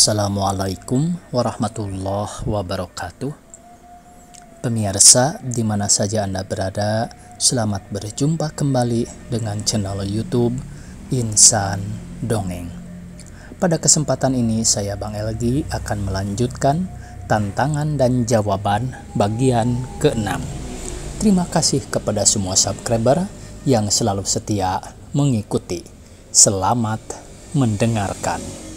Assalamualaikum warahmatullahi wabarakatuh Pemirsa di mana saja Anda berada Selamat berjumpa kembali dengan channel Youtube Insan Dongeng Pada kesempatan ini saya Bang Elgi akan melanjutkan Tantangan dan jawaban bagian ke-6 Terima kasih kepada semua subscriber yang selalu setia mengikuti Selamat mendengarkan.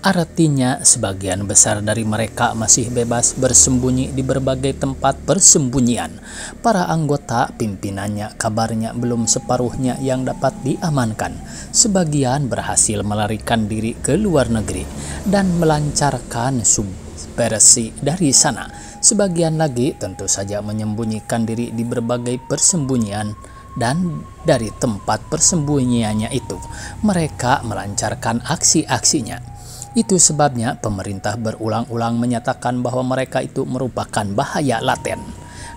Artinya, sebagian besar dari mereka masih bebas bersembunyi di berbagai tempat persembunyian. Para anggota pimpinannya kabarnya belum separuhnya yang dapat diamankan. Sebagian berhasil melarikan diri ke luar negeri dan melancarkan subversi dari sana. Sebagian lagi tentu saja menyembunyikan diri di berbagai persembunyian dan dari tempat persembunyiannya itu mereka melancarkan aksi-aksinya itu sebabnya pemerintah berulang-ulang menyatakan bahwa mereka itu merupakan bahaya laten.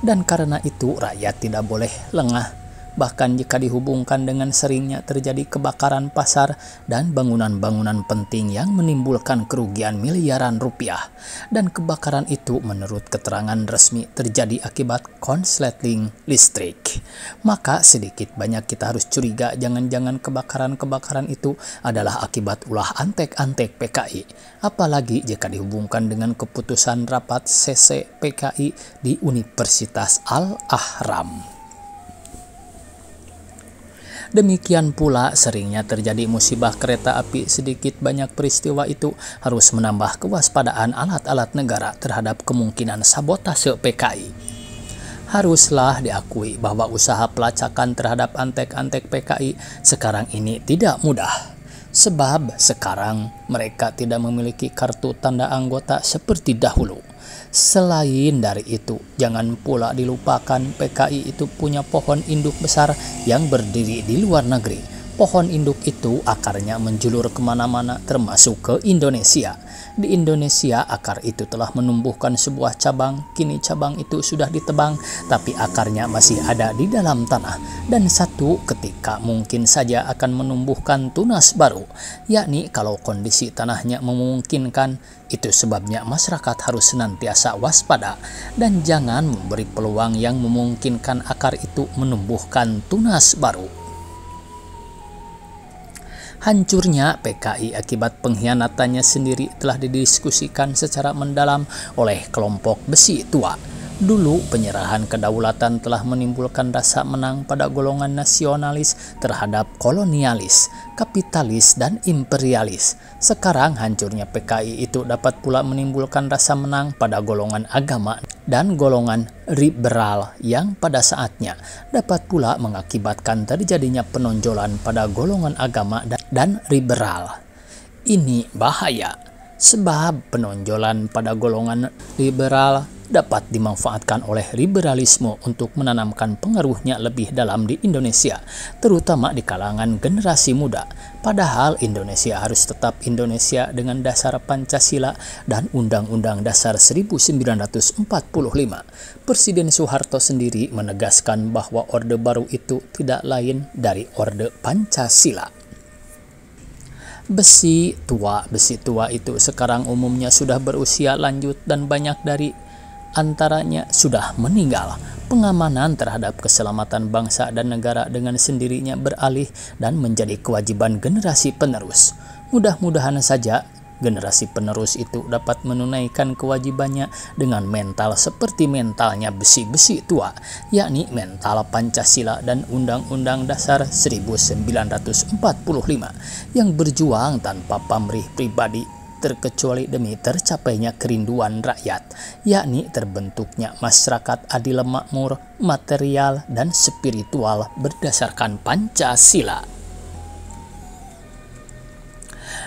Dan karena itu rakyat tidak boleh lengah bahkan jika dihubungkan dengan seringnya terjadi kebakaran pasar dan bangunan-bangunan penting yang menimbulkan kerugian miliaran rupiah. Dan kebakaran itu menurut keterangan resmi terjadi akibat konsleting listrik. Maka sedikit banyak kita harus curiga jangan-jangan kebakaran-kebakaran itu adalah akibat ulah antek-antek PKI. Apalagi jika dihubungkan dengan keputusan rapat CC PKI di Universitas Al-Ahram. Demikian pula seringnya terjadi musibah kereta api sedikit banyak peristiwa itu harus menambah kewaspadaan alat-alat negara terhadap kemungkinan sabotase PKI haruslah diakui bahwa usaha pelacakan terhadap antek-antek PKI sekarang ini tidak mudah. Sebab sekarang mereka tidak memiliki kartu tanda anggota seperti dahulu. Selain dari itu, jangan pula dilupakan PKI itu punya pohon induk besar yang berdiri di luar negeri. Pohon induk itu akarnya menjulur kemana-mana termasuk ke Indonesia. Di Indonesia, akar itu telah menumbuhkan sebuah cabang. Kini cabang itu sudah ditebang, tapi akarnya masih ada di dalam tanah. Dan satu ketika mungkin saja akan menumbuhkan tunas baru, yakni kalau kondisi tanahnya memungkinkan. Itu sebabnya masyarakat harus senantiasa waspada dan jangan memberi peluang yang memungkinkan akar itu menumbuhkan tunas baru. Hancurnya PKI akibat pengkhianatannya sendiri telah didiskusikan secara mendalam oleh kelompok besi tua Dulu, penyerahan kedaulatan telah menimbulkan rasa menang pada golongan nasionalis terhadap kolonialis, kapitalis, dan imperialis. Sekarang, hancurnya PKI itu dapat pula menimbulkan rasa menang pada golongan agama dan golongan liberal yang pada saatnya dapat pula mengakibatkan terjadinya penonjolan pada golongan agama dan liberal. Ini bahaya sebab penonjolan pada golongan liberal dapat dimanfaatkan oleh liberalisme untuk menanamkan pengaruhnya lebih dalam di Indonesia, terutama di kalangan generasi muda. Padahal Indonesia harus tetap Indonesia dengan dasar Pancasila dan Undang-Undang Dasar 1945. Presiden Soeharto sendiri menegaskan bahwa Orde Baru itu tidak lain dari Orde Pancasila besi tua. Besi tua itu sekarang umumnya sudah berusia lanjut dan banyak dari antaranya sudah meninggal. Pengamanan terhadap keselamatan bangsa dan negara dengan sendirinya beralih dan menjadi kewajiban generasi penerus. Mudah-mudahan saja generasi penerus itu dapat menunaikan kewajibannya dengan mental seperti mentalnya besi-besi tua, yakni mental Pancasila dan Undang-Undang Dasar 1945 yang berjuang tanpa pamrih pribadi terkecuali demi tercapainya kerinduan rakyat, yakni terbentuknya masyarakat adil makmur, material, dan spiritual berdasarkan Pancasila.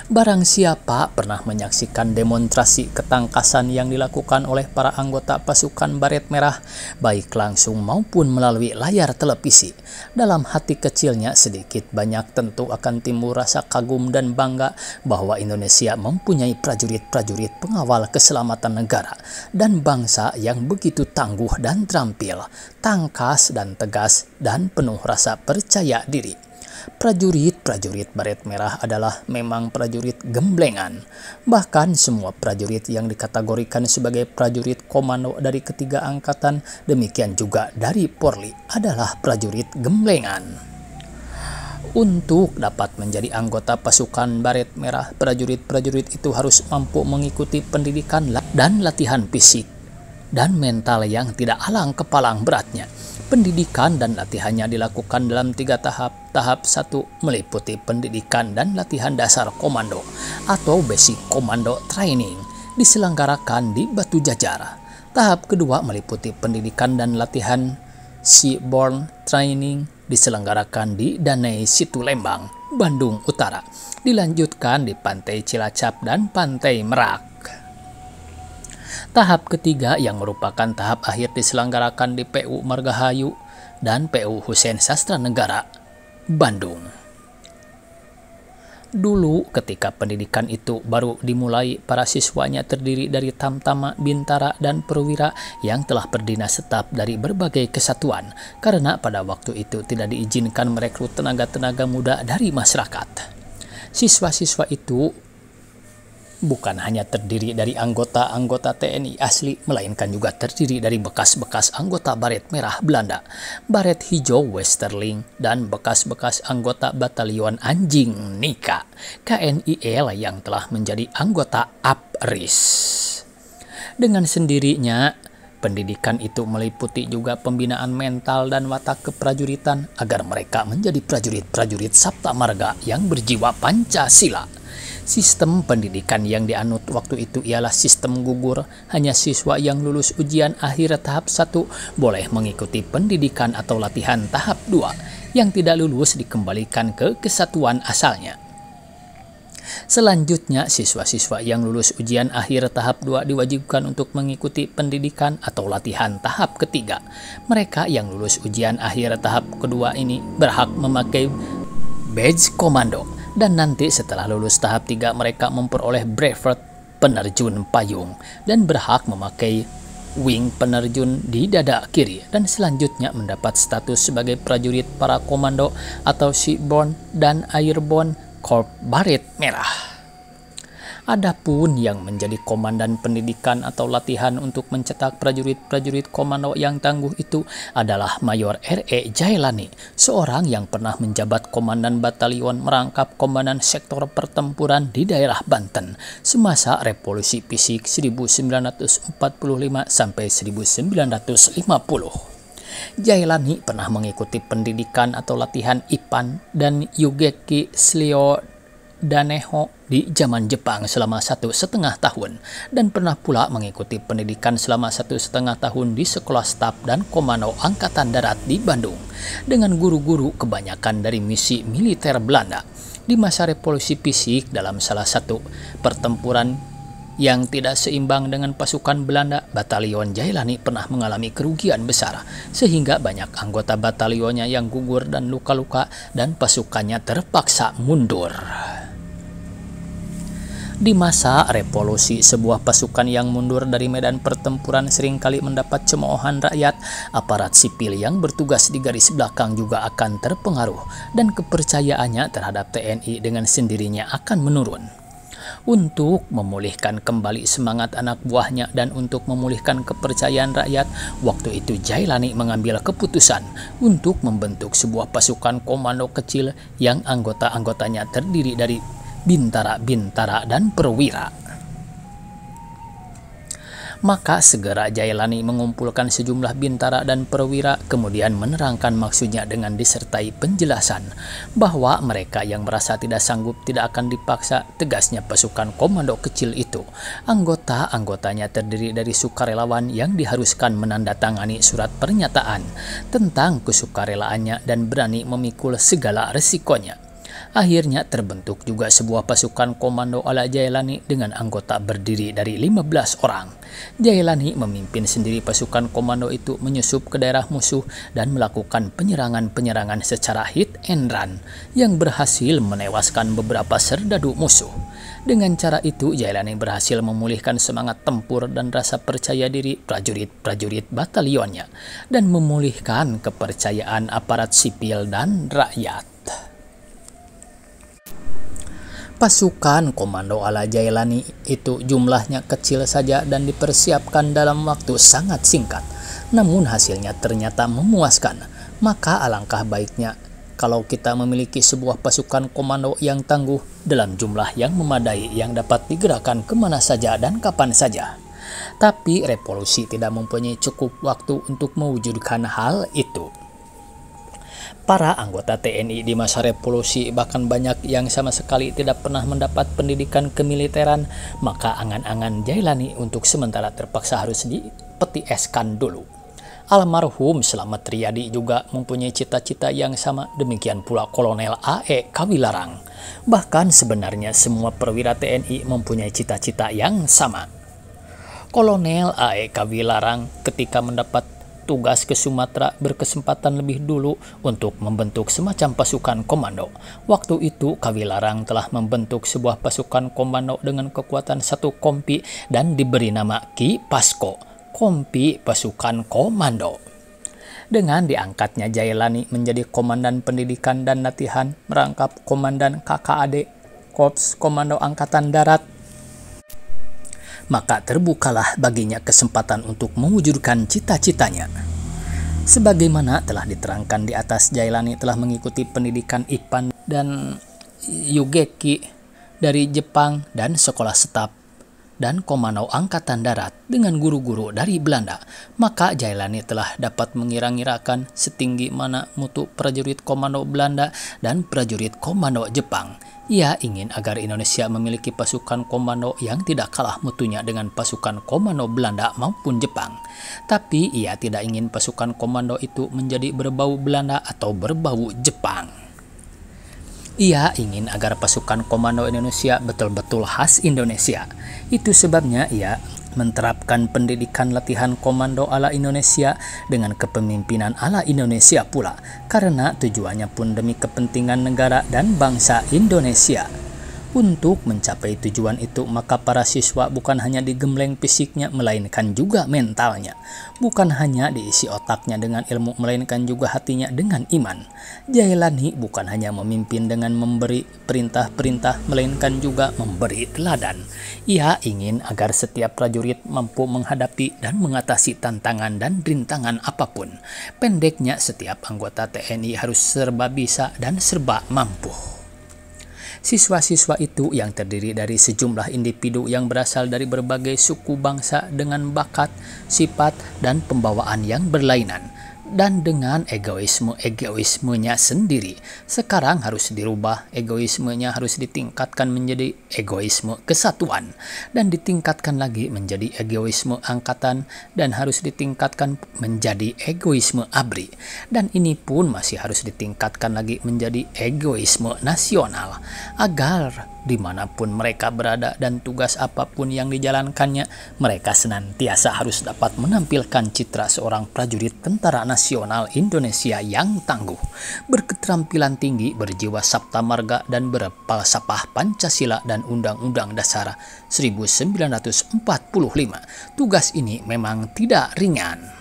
Barang siapa pernah menyaksikan demonstrasi ketangkasan yang dilakukan oleh para anggota pasukan baret merah, baik langsung maupun melalui layar televisi, dalam hati kecilnya sedikit banyak tentu akan timbul rasa kagum dan bangga bahwa Indonesia mempunyai prajurit-prajurit pengawal keselamatan negara dan bangsa yang begitu tangguh dan terampil, tangkas dan tegas, dan penuh rasa percaya diri prajurit-prajurit baret merah adalah memang prajurit gemblengan. Bahkan semua prajurit yang dikategorikan sebagai prajurit komando dari ketiga angkatan, demikian juga dari Porli adalah prajurit gemblengan. Untuk dapat menjadi anggota pasukan baret merah, prajurit-prajurit itu harus mampu mengikuti pendidikan dan latihan fisik dan mental yang tidak alang kepalang beratnya. Pendidikan dan latihannya dilakukan dalam tiga tahap. Tahap 1 meliputi pendidikan dan latihan dasar komando atau basic komando training diselenggarakan di Batu Jajar. Tahap kedua meliputi pendidikan dan latihan seaborne training diselenggarakan di Danai Situ Lembang, Bandung Utara. Dilanjutkan di Pantai Cilacap dan Pantai Merak. Tahap ketiga yang merupakan tahap akhir diselenggarakan di PU Margahayu dan PU Husein Sastra Negara, Bandung. Dulu ketika pendidikan itu baru dimulai, para siswanya terdiri dari tamtama, bintara, dan perwira yang telah berdinas tetap dari berbagai kesatuan karena pada waktu itu tidak diizinkan merekrut tenaga-tenaga muda dari masyarakat. Siswa-siswa itu bukan hanya terdiri dari anggota-anggota TNI asli, melainkan juga terdiri dari bekas-bekas anggota baret merah Belanda, baret hijau Westerling, dan bekas-bekas anggota batalion anjing Nika, KNIL e yang telah menjadi anggota APRIS. Dengan sendirinya, pendidikan itu meliputi juga pembinaan mental dan watak keprajuritan agar mereka menjadi prajurit-prajurit Sabta Marga yang berjiwa Pancasila Sistem pendidikan yang dianut waktu itu ialah sistem gugur. Hanya siswa yang lulus ujian akhir tahap 1 boleh mengikuti pendidikan atau latihan tahap 2. Yang tidak lulus dikembalikan ke kesatuan asalnya. Selanjutnya, siswa-siswa yang lulus ujian akhir tahap 2 diwajibkan untuk mengikuti pendidikan atau latihan tahap ketiga. Mereka yang lulus ujian akhir tahap kedua ini berhak memakai badge komando dan nanti setelah lulus tahap 3 mereka memperoleh brevet penerjun payung dan berhak memakai wing penerjun di dada kiri dan selanjutnya mendapat status sebagai prajurit para komando atau seaborne dan airborne Corp Barit merah. Adapun yang menjadi komandan pendidikan atau latihan untuk mencetak prajurit-prajurit komando yang tangguh itu adalah Mayor R.E. Jailani, seorang yang pernah menjabat komandan batalion merangkap komandan sektor pertempuran di daerah Banten semasa Revolusi Fisik 1945 1950. Jailani pernah mengikuti pendidikan atau latihan IPAN dan Yugeki Slio Daneho di zaman Jepang selama satu setengah tahun dan pernah pula mengikuti pendidikan selama satu setengah tahun di Sekolah Staf dan Komando Angkatan Darat di Bandung dengan guru-guru kebanyakan dari misi militer Belanda di masa revolusi fisik dalam salah satu pertempuran yang tidak seimbang dengan pasukan Belanda, batalion Jailani pernah mengalami kerugian besar sehingga banyak anggota batalionnya yang gugur dan luka-luka dan pasukannya terpaksa mundur. Di masa revolusi, sebuah pasukan yang mundur dari medan pertempuran seringkali mendapat cemoohan rakyat. Aparat sipil yang bertugas di garis belakang juga akan terpengaruh dan kepercayaannya terhadap TNI dengan sendirinya akan menurun. Untuk memulihkan kembali semangat anak buahnya dan untuk memulihkan kepercayaan rakyat, waktu itu Jailani mengambil keputusan untuk membentuk sebuah pasukan komando kecil yang anggota-anggotanya terdiri dari bintara-bintara dan perwira. Maka segera Jailani mengumpulkan sejumlah bintara dan perwira kemudian menerangkan maksudnya dengan disertai penjelasan bahwa mereka yang merasa tidak sanggup tidak akan dipaksa tegasnya pasukan komando kecil itu. Anggota-anggotanya terdiri dari sukarelawan yang diharuskan menandatangani surat pernyataan tentang kesukarelaannya dan berani memikul segala resikonya. Akhirnya terbentuk juga sebuah pasukan komando ala Jailani dengan anggota berdiri dari 15 orang. Jailani memimpin sendiri pasukan komando itu menyusup ke daerah musuh dan melakukan penyerangan-penyerangan secara hit and run yang berhasil menewaskan beberapa serdadu musuh. Dengan cara itu, Jailani berhasil memulihkan semangat tempur dan rasa percaya diri prajurit-prajurit batalionnya dan memulihkan kepercayaan aparat sipil dan rakyat. Pasukan Komando ala Jailani itu jumlahnya kecil saja dan dipersiapkan dalam waktu sangat singkat. Namun hasilnya ternyata memuaskan. Maka alangkah baiknya kalau kita memiliki sebuah pasukan komando yang tangguh dalam jumlah yang memadai yang dapat digerakkan kemana saja dan kapan saja. Tapi revolusi tidak mempunyai cukup waktu untuk mewujudkan hal itu. Para anggota TNI di masa revolusi bahkan banyak yang sama sekali tidak pernah mendapat pendidikan kemiliteran, maka angan-angan Jailani untuk sementara terpaksa harus eskan dulu. Almarhum Selamat Triadi juga mempunyai cita-cita yang sama, demikian pula Kolonel AE Kawilarang. Bahkan sebenarnya semua perwira TNI mempunyai cita-cita yang sama. Kolonel AE Kawilarang ketika mendapat tugas ke Sumatera berkesempatan lebih dulu untuk membentuk semacam pasukan komando. Waktu itu, Kawilarang telah membentuk sebuah pasukan komando dengan kekuatan satu kompi dan diberi nama Ki Pasko, kompi pasukan komando. Dengan diangkatnya Jailani menjadi Komandan Pendidikan dan Latihan merangkap Komandan KKAD, Korps Komando Angkatan Darat, maka terbukalah baginya kesempatan untuk mewujudkan cita-citanya. Sebagaimana telah diterangkan di atas, Jailani telah mengikuti pendidikan Ipan dan Yugeki dari Jepang dan sekolah setap dan komando angkatan darat dengan guru-guru dari Belanda, maka Jailani telah dapat mengira-ngirakan setinggi mana mutu prajurit komando Belanda dan prajurit komando Jepang ia ingin agar Indonesia memiliki pasukan komando yang tidak kalah mutunya dengan pasukan komando Belanda maupun Jepang. Tapi ia tidak ingin pasukan komando itu menjadi berbau Belanda atau berbau Jepang. Ia ingin agar pasukan komando Indonesia betul-betul khas Indonesia. Itu sebabnya ia menerapkan pendidikan latihan komando ala Indonesia dengan kepemimpinan ala Indonesia pula, karena tujuannya pun demi kepentingan negara dan bangsa Indonesia. Untuk mencapai tujuan itu, maka para siswa bukan hanya digembleng fisiknya, melainkan juga mentalnya. Bukan hanya diisi otaknya dengan ilmu, melainkan juga hatinya dengan iman. Jailani bukan hanya memimpin dengan memberi perintah-perintah, melainkan juga memberi teladan. Ia ingin agar setiap prajurit mampu menghadapi dan mengatasi tantangan dan rintangan apapun. Pendeknya, setiap anggota TNI harus serba bisa dan serba mampu. Siswa-siswa itu yang terdiri dari sejumlah individu yang berasal dari berbagai suku bangsa dengan bakat, sifat, dan pembawaan yang berlainan dan dengan egoisme-egoismenya sendiri. Sekarang harus dirubah, egoismenya harus ditingkatkan menjadi egoisme kesatuan dan ditingkatkan lagi menjadi egoisme angkatan dan harus ditingkatkan menjadi egoisme abri. Dan ini pun masih harus ditingkatkan lagi menjadi egoisme nasional agar dimanapun mereka berada dan tugas apapun yang dijalankannya, mereka senantiasa harus dapat menampilkan citra seorang prajurit Tentara Nasional Indonesia yang tangguh, berketerampilan tinggi, berjiwa sabta marga, dan berpalsapah Pancasila dan Undang-Undang Dasar 1945. Tugas ini memang tidak ringan.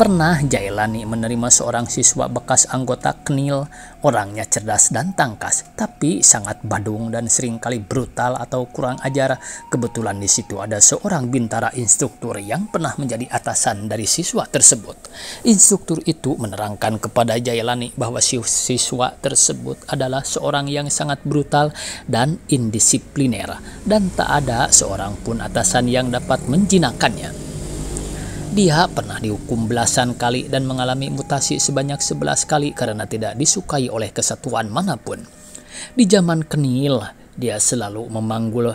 Pernah Jailani menerima seorang siswa bekas anggota KNIL, orangnya cerdas dan tangkas, tapi sangat badung dan seringkali brutal atau kurang ajar. Kebetulan di situ ada seorang bintara instruktur yang pernah menjadi atasan dari siswa tersebut. Instruktur itu menerangkan kepada Jailani bahwa siswa tersebut adalah seorang yang sangat brutal dan indisipliner dan tak ada seorang pun atasan yang dapat menjinakkannya. Dia pernah dihukum belasan kali dan mengalami mutasi sebanyak sebelas kali karena tidak disukai oleh kesatuan manapun. Di zaman kenil, dia selalu memanggul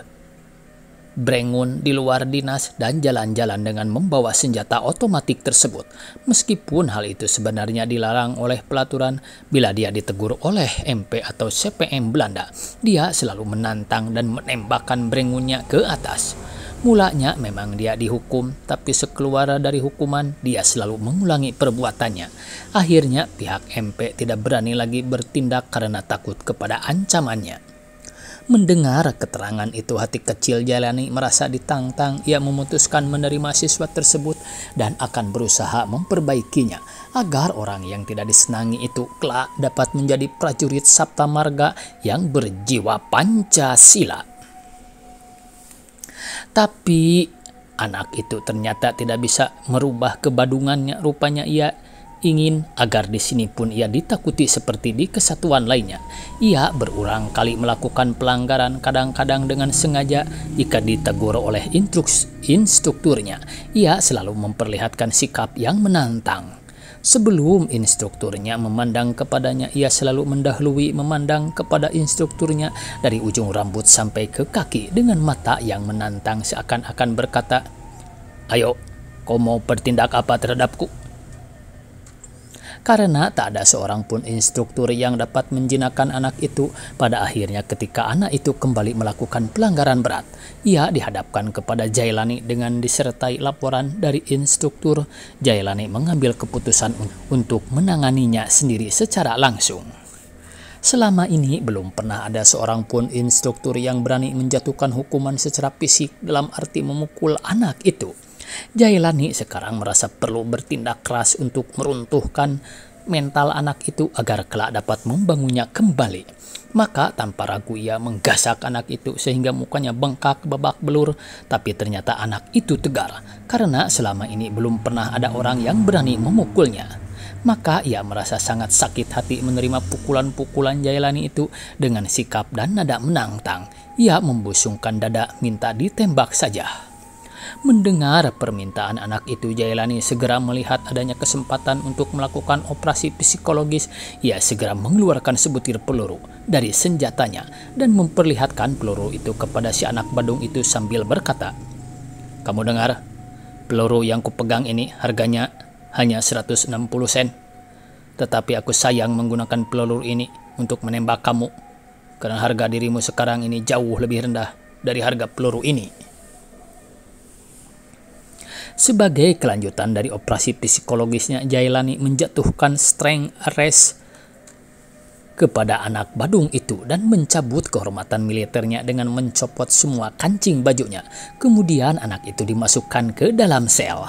Brengun di luar dinas dan jalan-jalan dengan membawa senjata otomatik tersebut. Meskipun hal itu sebenarnya dilarang oleh pelaturan, bila dia ditegur oleh MP atau CPM Belanda, dia selalu menantang dan menembakkan Brengunnya ke atas. Mulanya memang dia dihukum, tapi sekeluar dari hukuman dia selalu mengulangi perbuatannya. Akhirnya pihak MP tidak berani lagi bertindak karena takut kepada ancamannya. Mendengar keterangan itu hati kecil Jalani merasa ditantang. Ia memutuskan menerima siswa tersebut dan akan berusaha memperbaikinya agar orang yang tidak disenangi itu kelak dapat menjadi prajurit Sabta Marga yang berjiwa Pancasila. Tapi anak itu ternyata tidak bisa merubah kebadungannya. Rupanya ia ingin agar di sini pun ia ditakuti seperti di kesatuan lainnya. Ia berulang kali melakukan pelanggaran kadang-kadang dengan sengaja jika ditegur oleh instrukturnya. Ia selalu memperlihatkan sikap yang menantang Sebelum instrukturnya memandang kepadanya, ia selalu mendahului memandang kepada instrukturnya dari ujung rambut sampai ke kaki dengan mata yang menantang seakan-akan berkata, Ayo, kau mau bertindak apa terhadapku? karena tak ada seorang pun instruktur yang dapat menjinakkan anak itu. Pada akhirnya ketika anak itu kembali melakukan pelanggaran berat, ia dihadapkan kepada Jailani dengan disertai laporan dari instruktur. Jailani mengambil keputusan untuk menanganinya sendiri secara langsung. Selama ini belum pernah ada seorang pun instruktur yang berani menjatuhkan hukuman secara fisik dalam arti memukul anak itu. Jailani sekarang merasa perlu bertindak keras untuk meruntuhkan mental anak itu agar kelak dapat membangunnya kembali. Maka tanpa ragu ia menggasak anak itu sehingga mukanya bengkak babak belur. Tapi ternyata anak itu tegar karena selama ini belum pernah ada orang yang berani memukulnya. Maka ia merasa sangat sakit hati menerima pukulan-pukulan Jailani itu dengan sikap dan nada menantang. Ia membusungkan dada minta ditembak saja. Mendengar permintaan anak itu, Jailani segera melihat adanya kesempatan untuk melakukan operasi psikologis. Ia segera mengeluarkan sebutir peluru dari senjatanya dan memperlihatkan peluru itu kepada si anak Badung itu sambil berkata, "Kamu dengar? Peluru yang kupegang ini harganya hanya 160 sen. Tetapi aku sayang menggunakan peluru ini untuk menembak kamu karena harga dirimu sekarang ini jauh lebih rendah dari harga peluru ini." sebagai kelanjutan dari operasi psikologisnya Jailani menjatuhkan strength arrest kepada anak Badung itu dan mencabut kehormatan militernya dengan mencopot semua kancing bajunya. Kemudian anak itu dimasukkan ke dalam sel.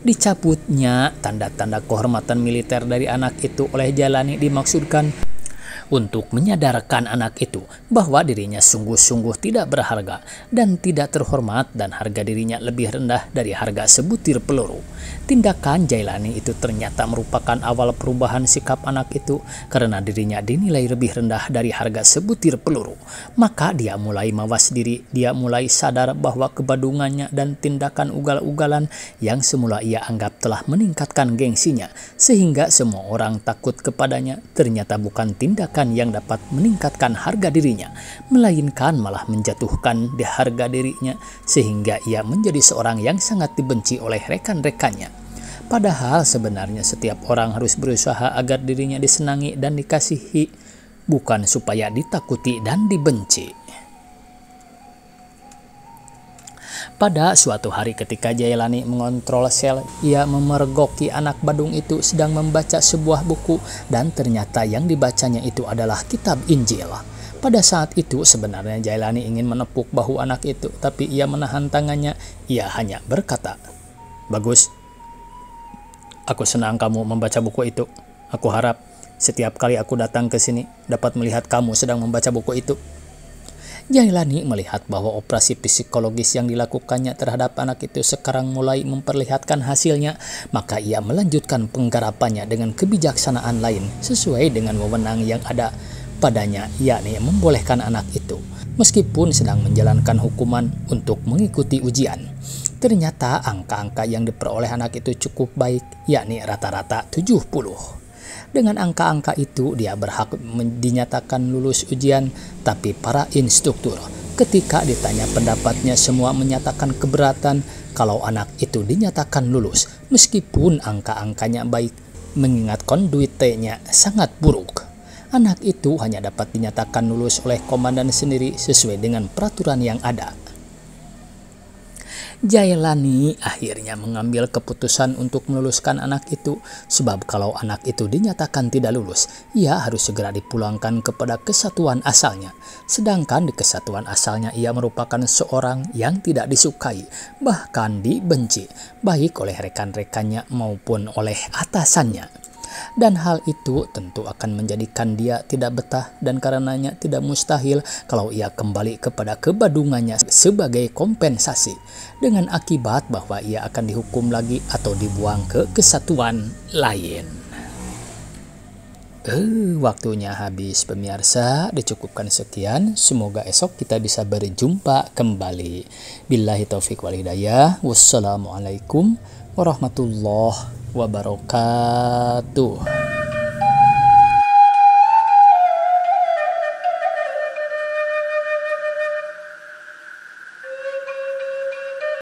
Dicabutnya tanda-tanda kehormatan militer dari anak itu oleh Jailani dimaksudkan untuk menyadarkan anak itu bahwa dirinya sungguh-sungguh tidak berharga dan tidak terhormat dan harga dirinya lebih rendah dari harga sebutir peluru. Tindakan Jailani itu ternyata merupakan awal perubahan sikap anak itu karena dirinya dinilai lebih rendah dari harga sebutir peluru. Maka dia mulai mawas diri, dia mulai sadar bahwa kebadungannya dan tindakan ugal-ugalan yang semula ia anggap telah meningkatkan gengsinya sehingga semua orang takut kepadanya ternyata bukan tindakan yang dapat meningkatkan harga dirinya, melainkan malah menjatuhkan di harga dirinya sehingga ia menjadi seorang yang sangat dibenci oleh rekan-rekannya. Padahal sebenarnya setiap orang harus berusaha agar dirinya disenangi dan dikasihi, bukan supaya ditakuti dan dibenci. Pada suatu hari ketika Jailani mengontrol sel, ia memergoki anak Badung itu sedang membaca sebuah buku dan ternyata yang dibacanya itu adalah kitab Injil. Pada saat itu sebenarnya Jailani ingin menepuk bahu anak itu, tapi ia menahan tangannya. Ia hanya berkata, "Bagus. Aku senang kamu membaca buku itu. Aku harap setiap kali aku datang ke sini dapat melihat kamu sedang membaca buku itu." Jailani melihat bahwa operasi psikologis yang dilakukannya terhadap anak itu sekarang mulai memperlihatkan hasilnya, maka ia melanjutkan penggarapannya dengan kebijaksanaan lain sesuai dengan wewenang yang ada padanya, yakni membolehkan anak itu meskipun sedang menjalankan hukuman untuk mengikuti ujian. Ternyata angka-angka yang diperoleh anak itu cukup baik, yakni rata-rata 70. Dengan angka-angka itu, dia berhak dinyatakan lulus ujian, tapi para instruktur ketika ditanya pendapatnya semua menyatakan keberatan kalau anak itu dinyatakan lulus meskipun angka-angkanya baik mengingat konduitenya sangat buruk. Anak itu hanya dapat dinyatakan lulus oleh komandan sendiri sesuai dengan peraturan yang ada. Jailani akhirnya mengambil keputusan untuk meluluskan anak itu sebab kalau anak itu dinyatakan tidak lulus, ia harus segera dipulangkan kepada kesatuan asalnya. Sedangkan di kesatuan asalnya ia merupakan seorang yang tidak disukai, bahkan dibenci, baik oleh rekan-rekannya maupun oleh atasannya. Dan hal itu tentu akan menjadikan dia tidak betah dan karenanya tidak mustahil kalau ia kembali kepada kebadungannya sebagai kompensasi dengan akibat bahwa ia akan dihukum lagi atau dibuang ke kesatuan lain. Uh, waktunya habis pemirsa, dicukupkan sekian. Semoga esok kita bisa berjumpa kembali. Billahi taufik wal hidayah. Wassalamualaikum warahmatullahi wabarakatuh.